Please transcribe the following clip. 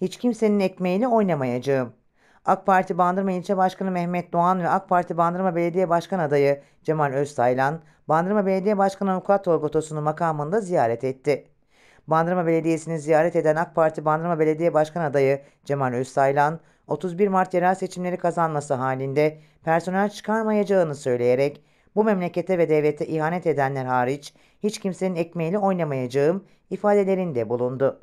Hiç kimsenin ekmeğini oynamayacağım. AK Parti Bandırma İlçe Başkanı Mehmet Doğan ve AK Parti Bandırma Belediye Başkan Adayı Cemal Öztaylan, Bandırma Belediye Başkanı Avukat Tolga Tosun'u makamında ziyaret etti. Bandırma Belediyesi'ni ziyaret eden AK Parti Bandırma Belediye Başkan Adayı Cemal Öztaylan, 31 Mart yerel seçimleri kazanması halinde personel çıkarmayacağını söyleyerek bu memlekete ve devlete ihanet edenler hariç hiç kimsenin ekmeğiyle oynamayacağım ifadelerinde bulundu.